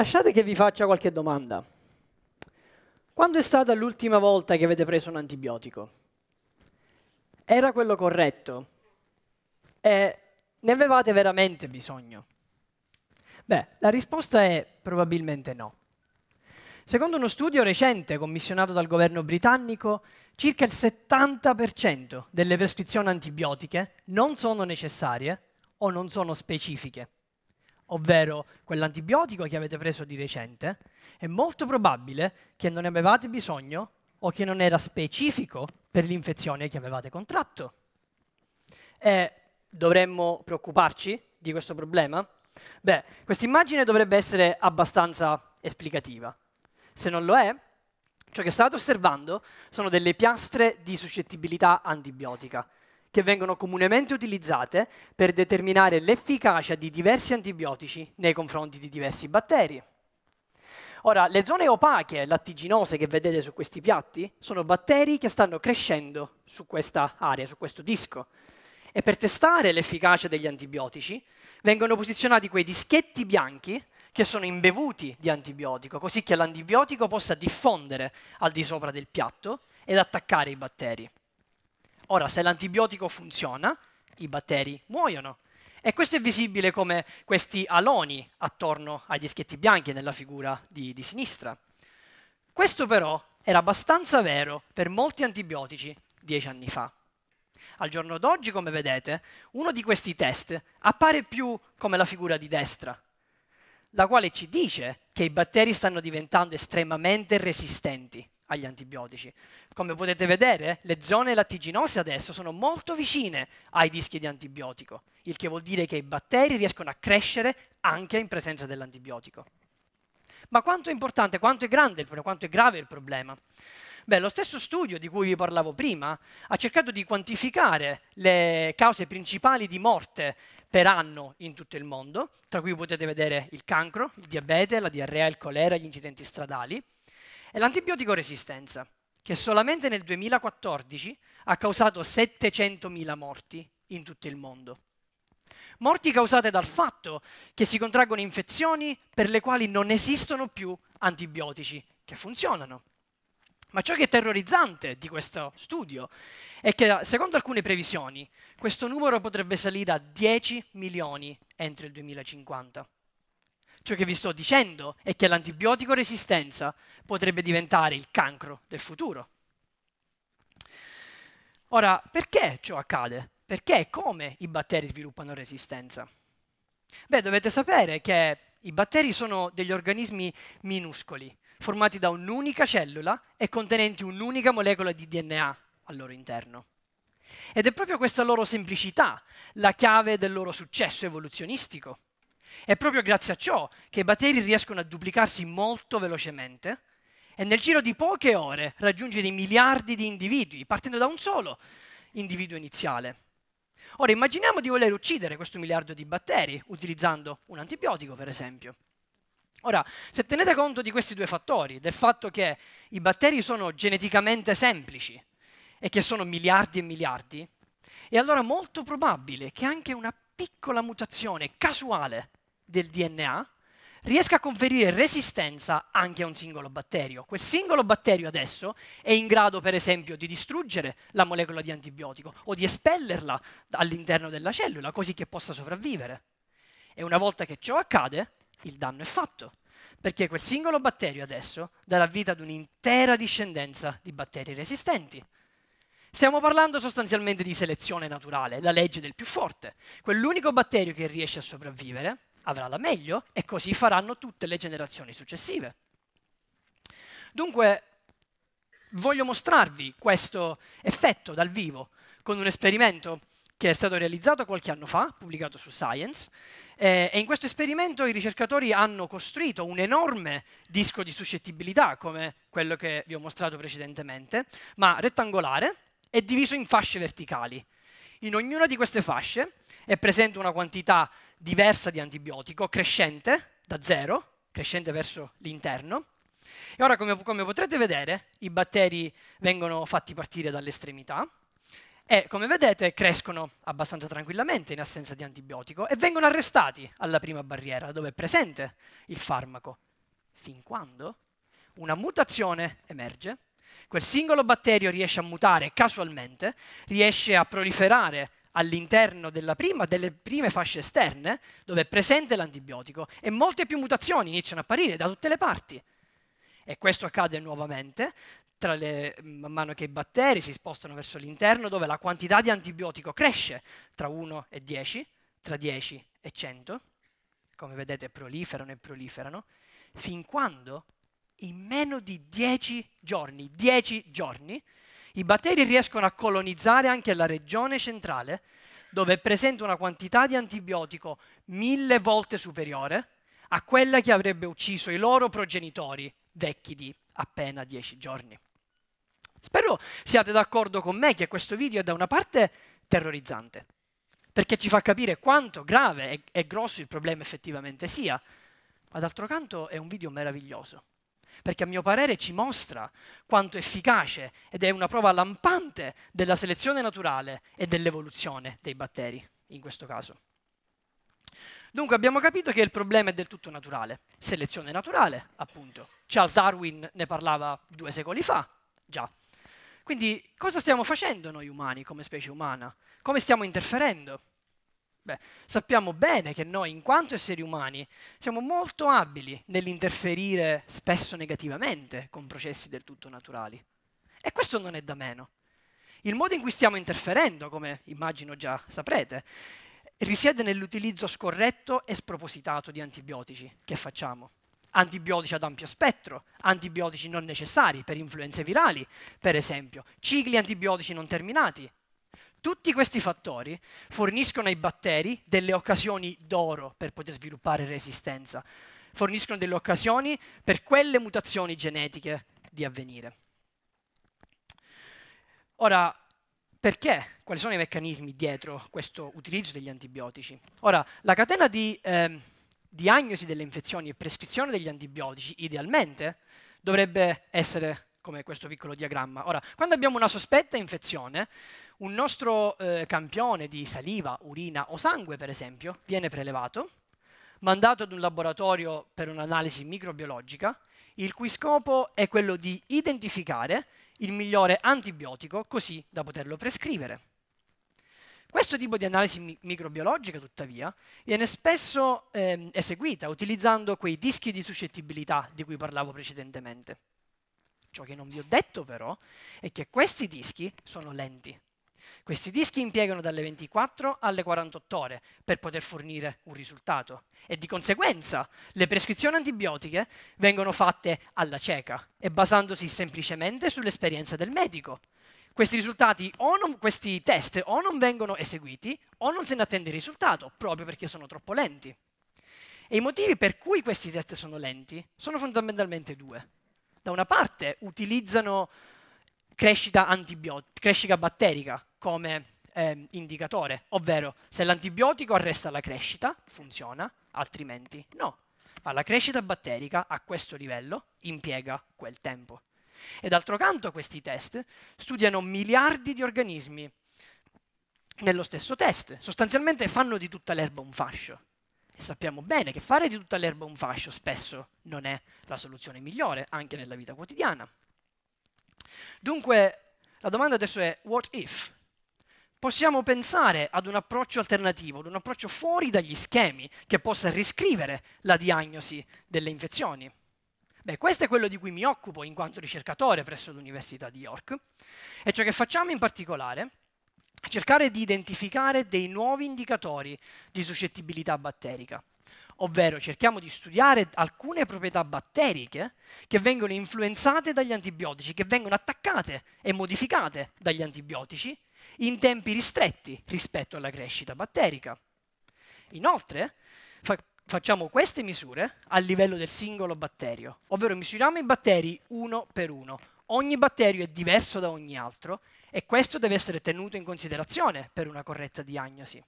Lasciate che vi faccia qualche domanda. Quando è stata l'ultima volta che avete preso un antibiotico? Era quello corretto? E ne avevate veramente bisogno? Beh, la risposta è probabilmente no. Secondo uno studio recente commissionato dal governo britannico, circa il 70% delle prescrizioni antibiotiche non sono necessarie o non sono specifiche ovvero quell'antibiotico che avete preso di recente, è molto probabile che non ne avevate bisogno o che non era specifico per l'infezione che avevate contratto. E dovremmo preoccuparci di questo problema? Beh, questa immagine dovrebbe essere abbastanza esplicativa. Se non lo è, ciò che state osservando sono delle piastre di suscettibilità antibiotica, che vengono comunemente utilizzate per determinare l'efficacia di diversi antibiotici nei confronti di diversi batteri. Ora, le zone opache, lattiginose che vedete su questi piatti, sono batteri che stanno crescendo su questa area, su questo disco. E per testare l'efficacia degli antibiotici vengono posizionati quei dischetti bianchi che sono imbevuti di antibiotico, così che l'antibiotico possa diffondere al di sopra del piatto ed attaccare i batteri. Ora, se l'antibiotico funziona, i batteri muoiono. E questo è visibile come questi aloni attorno ai dischetti bianchi nella figura di, di sinistra. Questo però era abbastanza vero per molti antibiotici dieci anni fa. Al giorno d'oggi, come vedete, uno di questi test appare più come la figura di destra, la quale ci dice che i batteri stanno diventando estremamente resistenti agli antibiotici. Come potete vedere, le zone lattiginose adesso sono molto vicine ai dischi di antibiotico, il che vuol dire che i batteri riescono a crescere anche in presenza dell'antibiotico. Ma quanto è importante, quanto è grande, quanto è grave il problema? Beh, lo stesso studio di cui vi parlavo prima ha cercato di quantificare le cause principali di morte per anno in tutto il mondo, tra cui potete vedere il cancro, il diabete, la diarrea, il colera, gli incidenti stradali è l'antibiotico resistenza, che solamente nel 2014 ha causato 700.000 morti in tutto il mondo. Morti causate dal fatto che si contraggono infezioni per le quali non esistono più antibiotici che funzionano. Ma ciò che è terrorizzante di questo studio è che, secondo alcune previsioni, questo numero potrebbe salire a 10 milioni entro il 2050. Ciò che vi sto dicendo è che l'antibiotico resistenza potrebbe diventare il cancro del futuro. Ora, perché ciò accade? Perché e come i batteri sviluppano resistenza? Beh, dovete sapere che i batteri sono degli organismi minuscoli, formati da un'unica cellula e contenenti un'unica molecola di DNA al loro interno. Ed è proprio questa loro semplicità la chiave del loro successo evoluzionistico. È proprio grazie a ciò che i batteri riescono a duplicarsi molto velocemente e nel giro di poche ore raggiungere i miliardi di individui, partendo da un solo individuo iniziale. Ora immaginiamo di voler uccidere questo miliardo di batteri utilizzando un antibiotico, per esempio. Ora, se tenete conto di questi due fattori, del fatto che i batteri sono geneticamente semplici e che sono miliardi e miliardi, è allora molto probabile che anche una piccola mutazione casuale del DNA riesca a conferire resistenza anche a un singolo batterio. Quel singolo batterio adesso è in grado, per esempio, di distruggere la molecola di antibiotico o di espellerla all'interno della cellula, così che possa sopravvivere. E una volta che ciò accade, il danno è fatto, perché quel singolo batterio adesso darà vita ad un'intera discendenza di batteri resistenti. Stiamo parlando sostanzialmente di selezione naturale, la legge del più forte. Quell'unico batterio che riesce a sopravvivere avrà la meglio e così faranno tutte le generazioni successive. Dunque, voglio mostrarvi questo effetto dal vivo con un esperimento che è stato realizzato qualche anno fa, pubblicato su Science, eh, e in questo esperimento i ricercatori hanno costruito un enorme disco di suscettibilità, come quello che vi ho mostrato precedentemente, ma rettangolare e diviso in fasce verticali. In ognuna di queste fasce è presente una quantità diversa di antibiotico, crescente da zero, crescente verso l'interno. E ora, come, come potrete vedere, i batteri vengono fatti partire dall'estremità e, come vedete, crescono abbastanza tranquillamente in assenza di antibiotico e vengono arrestati alla prima barriera, dove è presente il farmaco. Fin quando una mutazione emerge Quel singolo batterio riesce a mutare casualmente, riesce a proliferare all'interno prima, delle prime fasce esterne dove è presente l'antibiotico e molte più mutazioni iniziano a apparire da tutte le parti. E questo accade nuovamente le, man mano che i batteri si spostano verso l'interno dove la quantità di antibiotico cresce tra 1 e 10, tra 10 e 100, come vedete proliferano e proliferano, fin quando in meno di 10 giorni, 10 giorni, i batteri riescono a colonizzare anche la regione centrale, dove è presente una quantità di antibiotico mille volte superiore a quella che avrebbe ucciso i loro progenitori vecchi di appena 10 giorni. Spero siate d'accordo con me che questo video è da una parte terrorizzante, perché ci fa capire quanto grave e, grosso il problema effettivamente sia, ma d'altro canto è un video meraviglioso, perché a mio parere ci mostra quanto efficace ed è una prova lampante della selezione naturale e dell'evoluzione dei batteri, in questo caso. Dunque abbiamo capito che il problema è del tutto naturale, selezione naturale, appunto. Charles Darwin ne parlava due secoli fa, già. Quindi cosa stiamo facendo noi umani come specie umana? Come stiamo interferendo? Beh, sappiamo bene che noi, in quanto esseri umani, siamo molto abili nell'interferire spesso negativamente con processi del tutto naturali. E questo non è da meno. Il modo in cui stiamo interferendo, come immagino già saprete, risiede nell'utilizzo scorretto e spropositato di antibiotici che facciamo. Antibiotici ad ampio spettro, antibiotici non necessari per influenze virali, per esempio, cicli antibiotici non terminati, tutti questi fattori forniscono ai batteri delle occasioni d'oro per poter sviluppare resistenza, forniscono delle occasioni per quelle mutazioni genetiche di avvenire. Ora, perché? Quali sono i meccanismi dietro questo utilizzo degli antibiotici? Ora, la catena di eh, diagnosi delle infezioni e prescrizione degli antibiotici, idealmente, dovrebbe essere come questo piccolo diagramma. Ora, quando abbiamo una sospetta infezione, un nostro eh, campione di saliva, urina o sangue, per esempio, viene prelevato, mandato ad un laboratorio per un'analisi microbiologica, il cui scopo è quello di identificare il migliore antibiotico così da poterlo prescrivere. Questo tipo di analisi mi microbiologica, tuttavia, viene spesso ehm, eseguita utilizzando quei dischi di suscettibilità di cui parlavo precedentemente. Ciò che non vi ho detto però è che questi dischi sono lenti questi dischi impiegano dalle 24 alle 48 ore per poter fornire un risultato e di conseguenza le prescrizioni antibiotiche vengono fatte alla cieca e basandosi semplicemente sull'esperienza del medico. Questi risultati o non, questi test o non vengono eseguiti o non se ne attende il risultato proprio perché sono troppo lenti. E i motivi per cui questi test sono lenti sono fondamentalmente due. Da una parte utilizzano crescita, crescita batterica, come eh, indicatore, ovvero se l'antibiotico arresta la crescita, funziona, altrimenti no. Ma la crescita batterica a questo livello impiega quel tempo. E d'altro canto questi test studiano miliardi di organismi nello stesso test, sostanzialmente fanno di tutta l'erba un fascio. E sappiamo bene che fare di tutta l'erba un fascio spesso non è la soluzione migliore, anche nella vita quotidiana. Dunque, la domanda adesso è what if? possiamo pensare ad un approccio alternativo, ad un approccio fuori dagli schemi che possa riscrivere la diagnosi delle infezioni. Beh, questo è quello di cui mi occupo in quanto ricercatore presso l'Università di York e ciò che facciamo in particolare è cercare di identificare dei nuovi indicatori di suscettibilità batterica, ovvero cerchiamo di studiare alcune proprietà batteriche che vengono influenzate dagli antibiotici, che vengono attaccate e modificate dagli antibiotici in tempi ristretti rispetto alla crescita batterica. Inoltre, fa- facciamo queste misure a livello del singolo batterio, ovvero misuriamo i batteri uno per uno. Ogni batterio è diverso da ogni altro e questo deve essere tenuto in considerazione per una corretta diagnosi.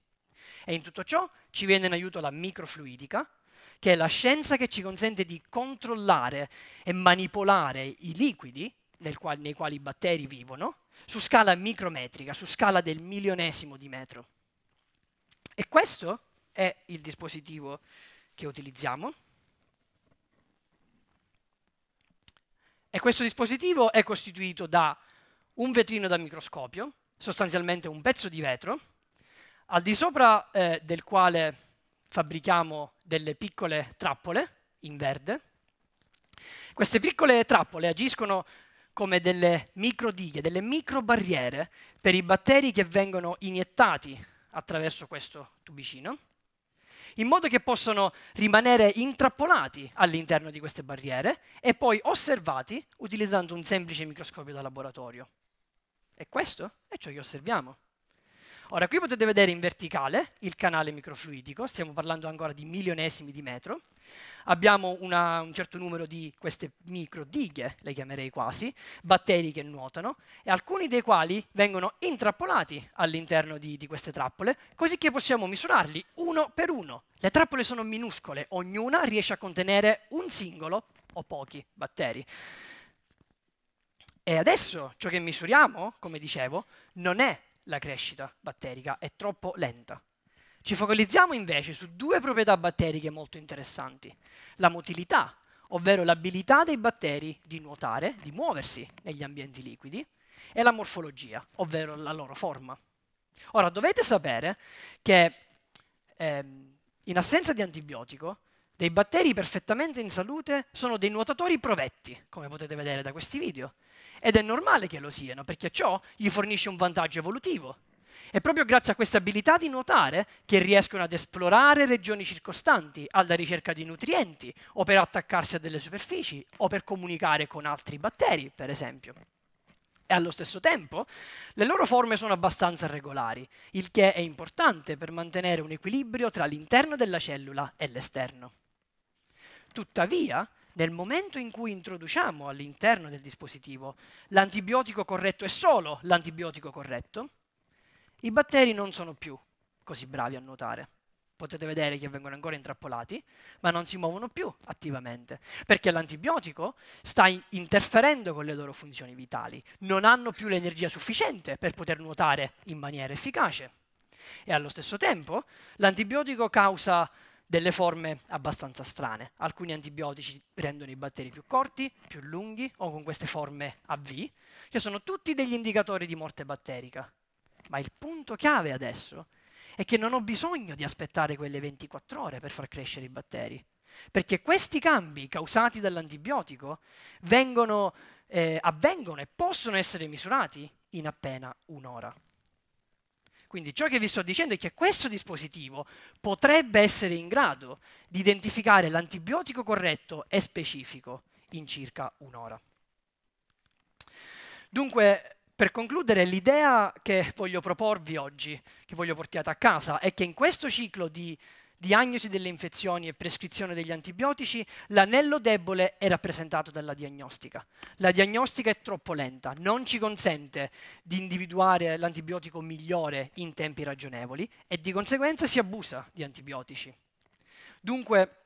E in tutto ciò ci viene in aiuto la microfluidica, che è la scienza che ci consente di controllare e manipolare i liquidi nel quale, nei quali i batteri vivono, su scala micrometrica, su scala del milionesimo di metro. E questo è il dispositivo che utilizziamo. E questo dispositivo è costituito da un vetrino da microscopio, sostanzialmente un pezzo di vetro, al di sopra eh, del quale fabbrichiamo delle piccole trappole in verde. Queste piccole trappole agiscono come delle micro dighe, delle micro barriere per i batteri che vengono iniettati attraverso questo tubicino, in modo che possano rimanere intrappolati all'interno di queste barriere e poi osservati utilizzando un semplice microscopio da laboratorio. E questo è ciò che osserviamo. Ora, qui potete vedere in verticale il canale microfluidico, stiamo parlando ancora di milionesimi di metro, Abbiamo una, un certo numero di queste micro dighe, le chiamerei quasi, batteri che nuotano, e alcuni dei quali vengono intrappolati all'interno di, di queste trappole, così che possiamo misurarli uno per uno. Le trappole sono minuscole, ognuna riesce a contenere un singolo o pochi batteri. E adesso ciò che misuriamo, come dicevo, non è la crescita batterica, è troppo lenta. Ci focalizziamo invece su due proprietà batteriche molto interessanti. La motilità, ovvero l'abilità dei batteri di nuotare, di muoversi negli ambienti liquidi, e la morfologia, ovvero la loro forma. Ora, dovete sapere che ehm, in assenza di antibiotico, dei batteri perfettamente in salute sono dei nuotatori provetti, come potete vedere da questi video. Ed è normale che lo siano, perché ciò gli fornisce un vantaggio evolutivo, è proprio grazie a questa abilità di nuotare che riescono ad esplorare regioni circostanti alla ricerca di nutrienti o per attaccarsi a delle superfici o per comunicare con altri batteri, per esempio e allo stesso tempo le loro forme sono abbastanza regolari, il che è importante per mantenere un equilibrio tra l'interno della cellula e l'esterno. Tuttavia, nel momento in cui introduciamo all'interno del dispositivo l'antibiotico corretto e solo l'antibiotico corretto, i batteri non sono più così bravi a nuotare. Potete vedere che vengono ancora intrappolati, ma non si muovono più attivamente, perché l'antibiotico sta interferendo con le loro funzioni vitali. Non hanno più l'energia sufficiente per poter nuotare in maniera efficace. E allo stesso tempo l'antibiotico causa delle forme abbastanza strane. Alcuni antibiotici rendono i batteri più corti, più lunghi o con queste forme a V, che sono tutti degli indicatori di morte batterica. Ma il punto chiave adesso è che non ho bisogno di aspettare quelle 24 ore per far crescere i batteri, perché questi cambi causati dall'antibiotico vengono, eh, avvengono e possono essere misurati in appena un'ora. Quindi ciò che vi sto dicendo è che questo dispositivo potrebbe essere in grado di identificare l'antibiotico corretto e specifico in circa un'ora. Dunque, per concludere, l'idea che voglio proporvi oggi, che voglio portare a casa, è che in questo ciclo di diagnosi delle infezioni e prescrizione degli antibiotici, l'anello debole è rappresentato dalla diagnostica. La diagnostica è troppo lenta, non ci consente di individuare l'antibiotico migliore in tempi ragionevoli e di conseguenza si abusa di antibiotici. Dunque,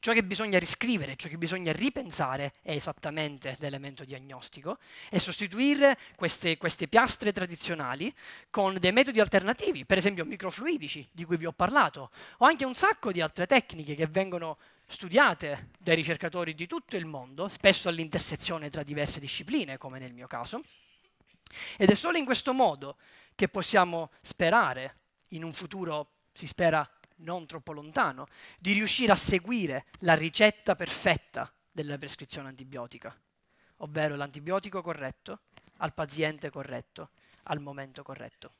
Ciò che bisogna riscrivere, ciò che bisogna ripensare è esattamente l'elemento diagnostico e sostituire queste, queste piastre tradizionali con dei metodi alternativi, per esempio microfluidici, di cui vi ho parlato, o anche un sacco di altre tecniche che vengono studiate dai ricercatori di tutto il mondo, spesso all'intersezione tra diverse discipline, come nel mio caso. Ed è solo in questo modo che possiamo sperare in un futuro, si spera, non troppo lontano, di riuscire a seguire la ricetta perfetta della prescrizione antibiotica, ovvero l'antibiotico corretto al paziente corretto al momento corretto.